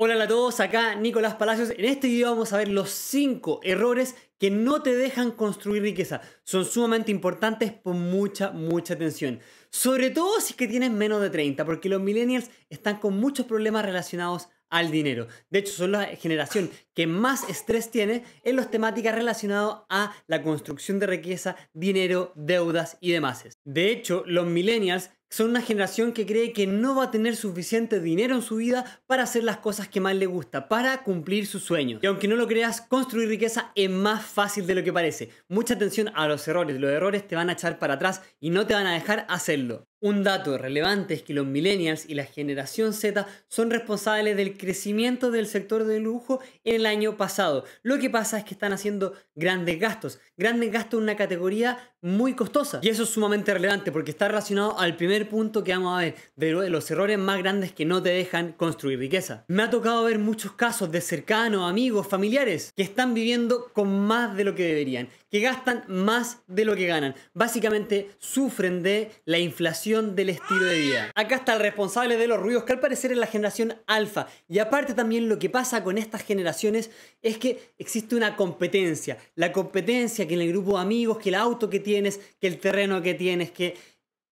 Hola a todos, acá Nicolás Palacios. En este video vamos a ver los 5 errores que no te dejan construir riqueza. Son sumamente importantes, pon mucha, mucha atención. Sobre todo si es que tienes menos de 30, porque los millennials están con muchos problemas relacionados al dinero. De hecho, son la generación que más estrés tiene en las temáticas relacionadas a la construcción de riqueza, dinero, deudas y demás. De hecho, los millennials son una generación que cree que no va a tener suficiente dinero en su vida para hacer las cosas que más le gusta, para cumplir sus sueños. Y aunque no lo creas, construir riqueza es más fácil de lo que parece. Mucha atención a los errores, los errores te van a echar para atrás y no te van a dejar hacerlo. Un dato relevante es que los millennials y la generación Z son responsables del crecimiento del sector de lujo en la año pasado. Lo que pasa es que están haciendo grandes gastos, grandes gastos en una categoría muy costosa. Y eso es sumamente relevante porque está relacionado al primer punto que vamos a ver, de los errores más grandes que no te dejan construir riqueza. Me ha tocado ver muchos casos de cercanos, amigos, familiares que están viviendo con más de lo que deberían, que gastan más de lo que ganan. Básicamente sufren de la inflación del estilo de vida. Acá está el responsable de los ruidos que al parecer es la generación alfa. Y aparte también lo que pasa con estas generaciones es que existe una competencia. La competencia que en el grupo de amigos, que el auto que tienes, que el terreno que tienes, que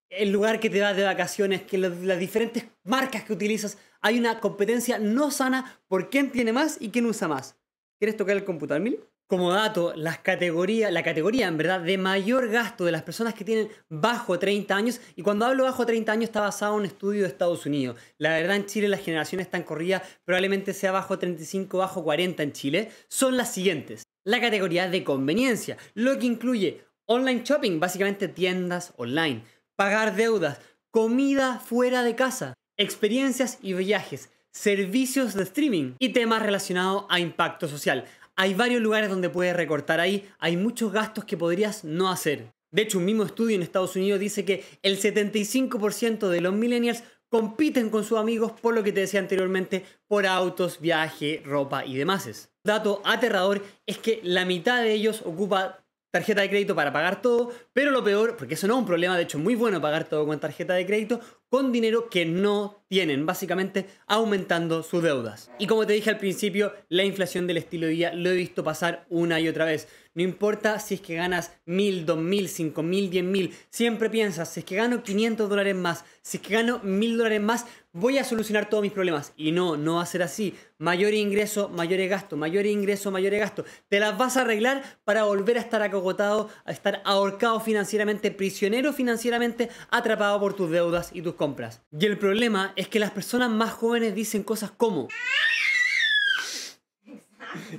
el lugar que te vas de vacaciones, que las diferentes marcas que utilizas, hay una competencia no sana por quién tiene más y quién usa más. ¿Quieres tocar el computador, mil como dato, las categorías, la categoría en verdad de mayor gasto de las personas que tienen bajo 30 años, y cuando hablo bajo 30 años está basado en un estudio de Estados Unidos. La verdad en Chile las generaciones tan corridas probablemente sea bajo 35, bajo 40 en Chile, son las siguientes. La categoría de conveniencia, lo que incluye online shopping, básicamente tiendas online, pagar deudas, comida fuera de casa, experiencias y viajes, servicios de streaming y temas relacionados a impacto social. Hay varios lugares donde puedes recortar ahí, hay muchos gastos que podrías no hacer. De hecho, un mismo estudio en Estados Unidos dice que el 75% de los millennials compiten con sus amigos por lo que te decía anteriormente, por autos, viaje, ropa y demás. Dato aterrador es que la mitad de ellos ocupa tarjeta de crédito para pagar todo, pero lo peor, porque eso no es un problema, de hecho es muy bueno pagar todo con tarjeta de crédito, con dinero que no tienen, básicamente aumentando sus deudas. Y como te dije al principio, la inflación del estilo de vida lo he visto pasar una y otra vez. No importa si es que ganas mil, dos mil, cinco mil, diez mil, siempre piensas, si es que gano 500 dólares más, si es que gano mil dólares más, voy a solucionar todos mis problemas. Y no, no va a ser así. Mayor ingreso, mayor gasto, mayor ingreso, mayor gasto. Te las vas a arreglar para volver a estar acogotado, a estar ahorcado financieramente, prisionero financieramente, atrapado por tus deudas y tus compras. Y el problema es que las personas más jóvenes dicen cosas como...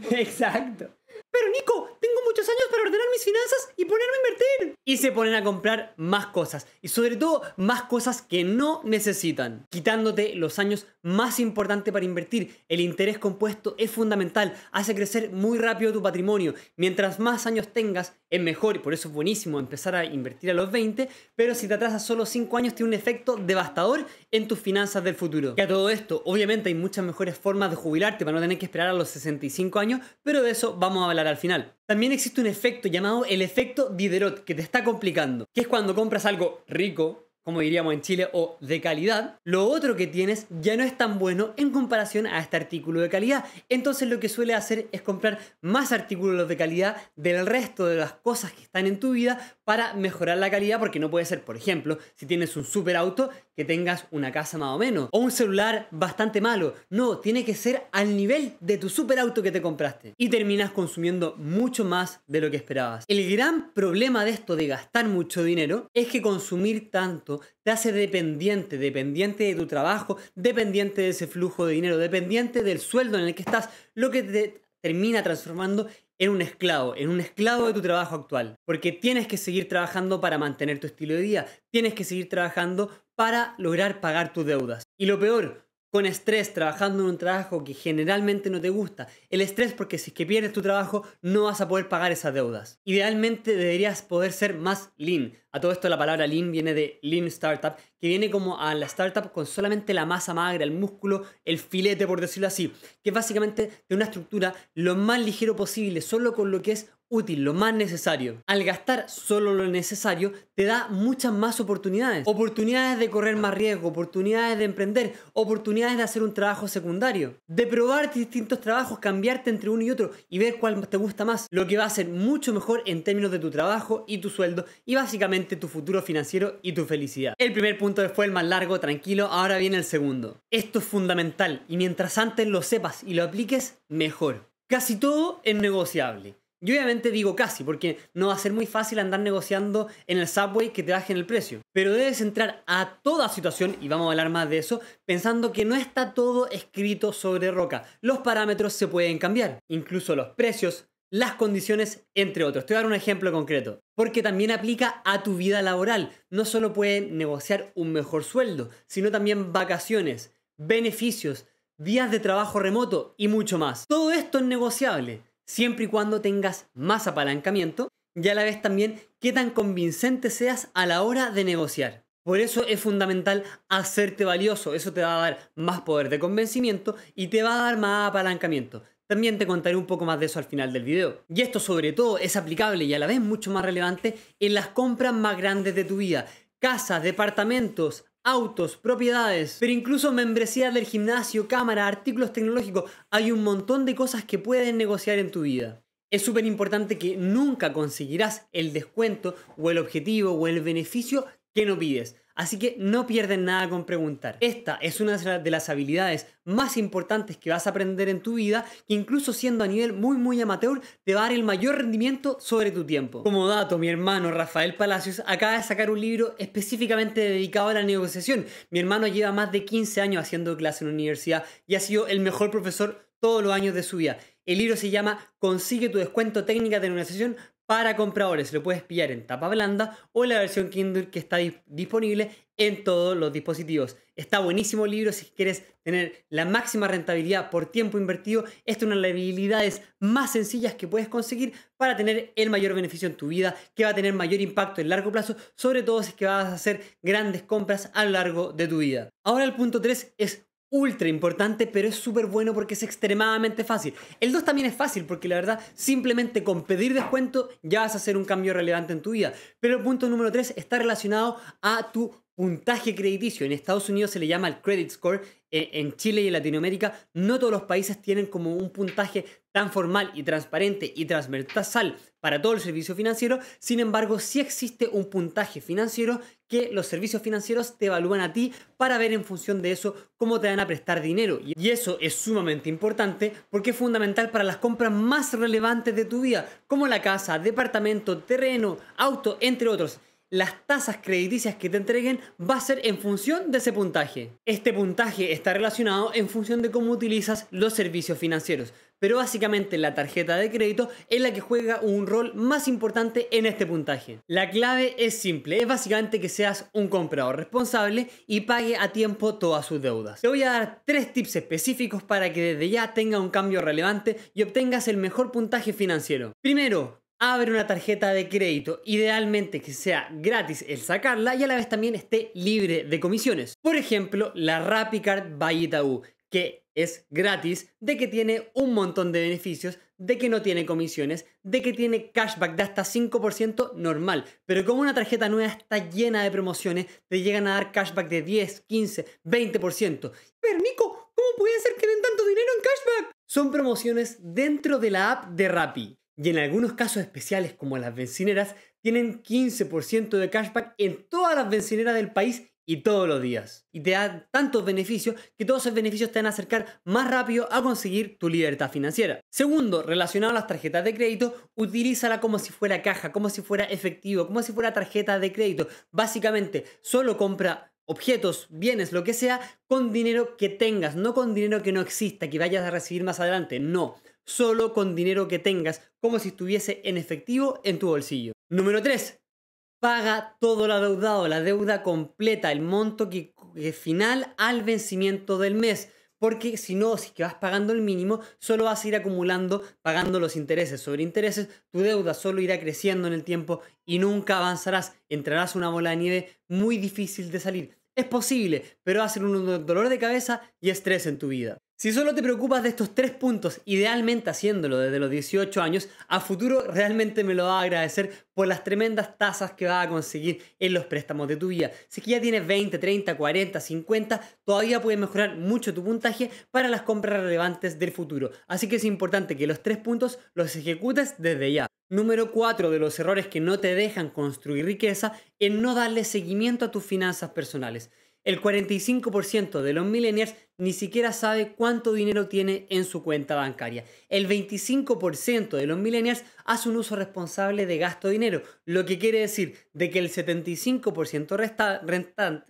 Exacto. Pero Nico, tengo muchos años para ordenar mis finanzas y ponerme a invertir. Y se ponen a comprar más cosas. Y sobre todo más cosas que no necesitan. Quitándote los años más importantes para invertir. El interés compuesto es fundamental. Hace crecer muy rápido tu patrimonio. Mientras más años tengas, es mejor y por eso es buenísimo empezar a invertir a los 20, pero si te atrasas solo 5 años tiene un efecto devastador en tus finanzas del futuro. Y a todo esto, obviamente hay muchas mejores formas de jubilarte para no tener que esperar a los 65 años, pero de eso vamos a hablar al final. También existe un efecto llamado el efecto Diderot, que te está complicando, que es cuando compras algo rico, como diríamos en Chile, o de calidad, lo otro que tienes ya no es tan bueno en comparación a este artículo de calidad. Entonces lo que suele hacer es comprar más artículos de calidad del resto de las cosas que están en tu vida para mejorar la calidad, porque no puede ser, por ejemplo, si tienes un super auto, que tengas una casa más o menos, o un celular bastante malo. No, tiene que ser al nivel de tu super auto que te compraste. Y terminas consumiendo mucho más de lo que esperabas. El gran problema de esto de gastar mucho dinero es que consumir tanto te hace dependiente, dependiente de tu trabajo, dependiente de ese flujo de dinero, dependiente del sueldo en el que estás, lo que te termina transformando en un esclavo, en un esclavo de tu trabajo actual. Porque tienes que seguir trabajando para mantener tu estilo de vida, tienes que seguir trabajando para lograr pagar tus deudas. Y lo peor, con estrés trabajando en un trabajo que generalmente no te gusta. El estrés porque si es que pierdes tu trabajo no vas a poder pagar esas deudas. Idealmente deberías poder ser más lean, a todo esto la palabra lean viene de lean startup, que viene como a la startup con solamente la masa magra, el músculo, el filete, por decirlo así, que básicamente de una estructura lo más ligero posible, solo con lo que es útil, lo más necesario. Al gastar solo lo necesario, te da muchas más oportunidades. Oportunidades de correr más riesgo, oportunidades de emprender, oportunidades de hacer un trabajo secundario, de probar distintos trabajos, cambiarte entre uno y otro y ver cuál te gusta más, lo que va a ser mucho mejor en términos de tu trabajo y tu sueldo y básicamente tu futuro financiero y tu felicidad. El primer punto fue el más largo, tranquilo, ahora viene el segundo. Esto es fundamental y mientras antes lo sepas y lo apliques, mejor. Casi todo es negociable. Yo obviamente digo casi, porque no va a ser muy fácil andar negociando en el subway que te bajen el precio. Pero debes entrar a toda situación, y vamos a hablar más de eso, pensando que no está todo escrito sobre roca. Los parámetros se pueden cambiar, incluso los precios, las condiciones, entre otros. Te voy a dar un ejemplo concreto, porque también aplica a tu vida laboral. No solo pueden negociar un mejor sueldo, sino también vacaciones, beneficios, días de trabajo remoto y mucho más. Todo esto es negociable, siempre y cuando tengas más apalancamiento y a la vez también qué tan convincente seas a la hora de negociar. Por eso es fundamental hacerte valioso, eso te va a dar más poder de convencimiento y te va a dar más apalancamiento. También te contaré un poco más de eso al final del video. Y esto sobre todo es aplicable y a la vez mucho más relevante en las compras más grandes de tu vida. Casas, departamentos, autos, propiedades, pero incluso membresías del gimnasio, cámara, artículos tecnológicos. Hay un montón de cosas que puedes negociar en tu vida. Es súper importante que nunca conseguirás el descuento o el objetivo o el beneficio que no pides. Así que no pierden nada con preguntar. Esta es una de las habilidades más importantes que vas a aprender en tu vida, que incluso siendo a nivel muy muy amateur, te va a dar el mayor rendimiento sobre tu tiempo. Como dato, mi hermano Rafael Palacios acaba de sacar un libro específicamente dedicado a la negociación. Mi hermano lleva más de 15 años haciendo clase en la universidad y ha sido el mejor profesor todos los años de su vida. El libro se llama Consigue tu descuento técnica de negociación para compradores. Lo puedes pillar en tapa blanda o en la versión Kindle que está disponible en todos los dispositivos. Está buenísimo el libro si quieres tener la máxima rentabilidad por tiempo invertido. Esta es una de las habilidades más sencillas que puedes conseguir para tener el mayor beneficio en tu vida, que va a tener mayor impacto en largo plazo, sobre todo si es que vas a hacer grandes compras a lo largo de tu vida. Ahora el punto 3 es ultra importante, pero es súper bueno porque es extremadamente fácil. El 2 también es fácil porque la verdad simplemente con pedir descuento ya vas a hacer un cambio relevante en tu vida. Pero el punto número 3 está relacionado a tu puntaje crediticio. En Estados Unidos se le llama el credit score, e-, en Chile y en Latinoamérica no todos los países tienen como un puntaje tan formal y transparente y transversal para todo el servicio financiero, sin embargo sí existe un puntaje financiero que los servicios financieros te evalúan a ti para ver en función de eso cómo te van a prestar dinero. Y eso es sumamente importante porque es fundamental para las compras más relevantes de tu vida, como la casa, departamento, terreno, auto, entre otros las tasas crediticias que te entreguen va a ser en función de ese puntaje. Este puntaje está relacionado en función de cómo utilizas los servicios financieros pero básicamente la tarjeta de crédito es la que juega un rol más importante en este puntaje. La clave es simple, es básicamente que seas un comprador responsable y pague a tiempo todas sus deudas. Te voy a dar tres tips específicos para que desde ya tenga un cambio relevante y obtengas el mejor puntaje financiero. Primero, abre una tarjeta de crédito, idealmente que sea gratis el sacarla y a la vez también esté libre de comisiones. Por ejemplo, la RapiCard by Itaú, que es gratis, de que tiene un montón de beneficios, de que no tiene comisiones, de que tiene cashback de hasta 5% normal. Pero como una tarjeta nueva está llena de promociones, te llegan a dar cashback de 10, 15, 20%. Pero Nico, ¿cómo puede ser que den tanto dinero en cashback? Son promociones dentro de la app de Rappi. Y en algunos casos especiales como las bencineras, tienen 15% de cashback en todas las bencineras del país y todos los días. Y te da tantos beneficios que todos esos beneficios te van a acercar más rápido a conseguir tu libertad financiera. Segundo, relacionado a las tarjetas de crédito, utilízala como si fuera caja, como si fuera efectivo, como si fuera tarjeta de crédito. Básicamente, solo compra objetos, bienes, lo que sea, con dinero que tengas, no con dinero que no exista, que vayas a recibir más adelante, no, solo con dinero que tengas, como si estuviese en efectivo en tu bolsillo. Número 3 paga todo lo adeudado, la deuda completa, el monto que, final al vencimiento del mes. Porque si no, si que vas pagando el mínimo, solo vas a ir acumulando, pagando los intereses sobre intereses, tu deuda solo irá creciendo en el tiempo y nunca avanzarás. Entrarás una bola de nieve muy difícil de salir. Es posible, pero va a ser un dolor de cabeza y estrés en tu vida. Si solo te preocupas de estos tres puntos, idealmente haciéndolo desde los 18 años, a futuro realmente me lo va a agradecer por las tremendas tasas que va a conseguir en los préstamos de tu vida. Si ya tienes 20, 30, 40, 50, todavía puedes mejorar mucho tu puntaje para las compras relevantes del futuro. Así que es importante que los tres puntos los ejecutes desde ya. Número 4 de los errores que no te dejan construir riqueza es no darle seguimiento a tus finanzas personales. El 45% de los millennials ni siquiera sabe cuánto dinero tiene en su cuenta bancaria. El 25% de los millennials hace un uso responsable de gasto de dinero, lo que quiere decir de que el 75% resta,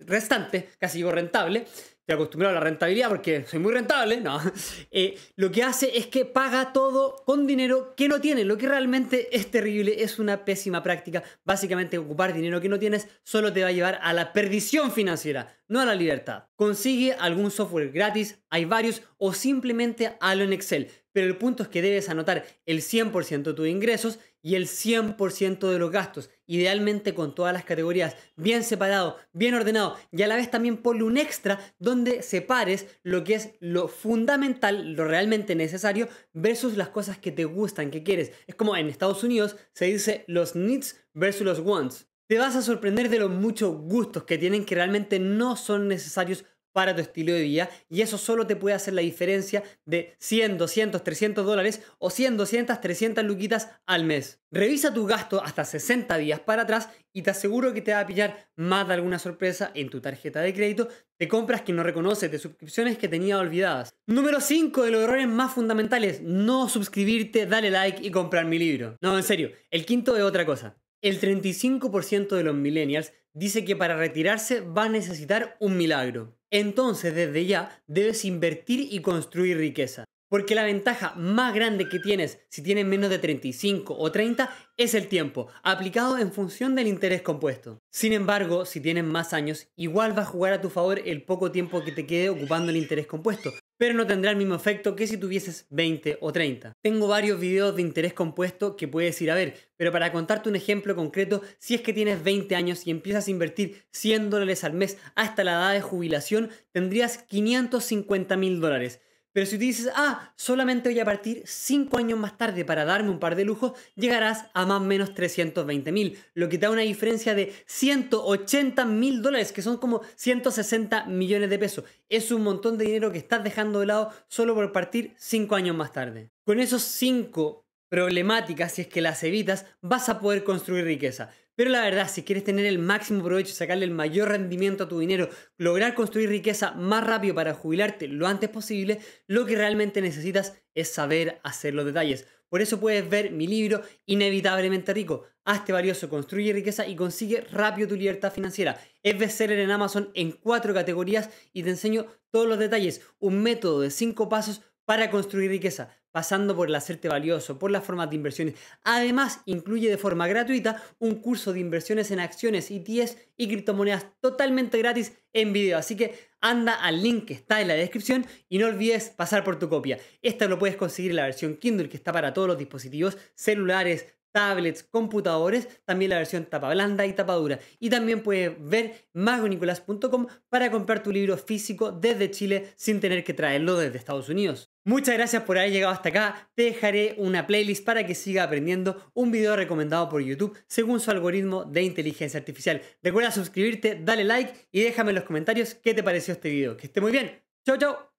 restante, casi digo rentable, te acostumbrado a la rentabilidad porque soy muy rentable, no. Eh, lo que hace es que paga todo con dinero que no tiene, lo que realmente es terrible, es una pésima práctica. Básicamente ocupar dinero que no tienes solo te va a llevar a la perdición financiera, no a la libertad. Consigue algún software gratis, hay varios, o simplemente hazlo en Excel. Pero el punto es que debes anotar el 100% de tus ingresos y el 100% de los gastos, idealmente con todas las categorías bien separado, bien ordenado y a la vez también ponle un extra donde separes lo que es lo fundamental, lo realmente necesario versus las cosas que te gustan, que quieres. Es como en Estados Unidos se dice los needs versus los wants. Te vas a sorprender de los muchos gustos que tienen que realmente no son necesarios para tu estilo de vida y eso solo te puede hacer la diferencia de 100, 200, 300 dólares o 100, 200, 300 luquitas al mes. Revisa tu gasto hasta 60 días para atrás y te aseguro que te va a pillar más de alguna sorpresa en tu tarjeta de crédito, de compras que no reconoces, de suscripciones que tenía olvidadas. Número 5 de los errores más fundamentales, no suscribirte, dale like y comprar mi libro. No, en serio, el quinto es otra cosa. El 35% de los millennials dice que para retirarse va a necesitar un milagro. Entonces, desde ya, debes invertir y construir riqueza. Porque la ventaja más grande que tienes si tienes menos de 35 o 30 es el tiempo, aplicado en función del interés compuesto. Sin embargo, si tienes más años, igual va a jugar a tu favor el poco tiempo que te quede ocupando el interés compuesto, pero no tendrá el mismo efecto que si tuvieses 20 o 30. Tengo varios videos de interés compuesto que puedes ir a ver, pero para contarte un ejemplo concreto, si es que tienes 20 años y empiezas a invertir 100 dólares al mes hasta la edad de jubilación, tendrías 550 mil dólares. Pero si dices, ah, solamente voy a partir 5 años más tarde para darme un par de lujos, llegarás a más o menos 320 mil, lo que da una diferencia de 180 mil dólares, que son como 160 millones de pesos. Es un montón de dinero que estás dejando de lado solo por partir 5 años más tarde. Con esos 5 problemáticas, si es que las evitas, vas a poder construir riqueza. Pero la verdad, si quieres tener el máximo provecho, sacarle el mayor rendimiento a tu dinero, lograr construir riqueza más rápido para jubilarte lo antes posible, lo que realmente necesitas es saber hacer los detalles. Por eso puedes ver mi libro Inevitablemente Rico. Hazte valioso, construye riqueza y consigue rápido tu libertad financiera. Es bestseller en Amazon en cuatro categorías y te enseño todos los detalles. Un método de cinco pasos para construir riqueza pasando por el hacerte valioso, por las formas de inversiones. Además, incluye de forma gratuita un curso de inversiones en acciones, ETFs y criptomonedas totalmente gratis en video. Así que anda al link que está en la descripción y no olvides pasar por tu copia. Esta lo puedes conseguir en la versión Kindle que está para todos los dispositivos, celulares, tablets, computadores, también la versión tapa blanda y tapa dura. Y también puedes ver magonicolas.com para comprar tu libro físico desde Chile sin tener que traerlo desde Estados Unidos. Muchas gracias por haber llegado hasta acá. Te dejaré una playlist para que siga aprendiendo un video recomendado por YouTube según su algoritmo de inteligencia artificial. Recuerda suscribirte, dale like y déjame en los comentarios qué te pareció este video. Que esté muy bien. Chau, chau.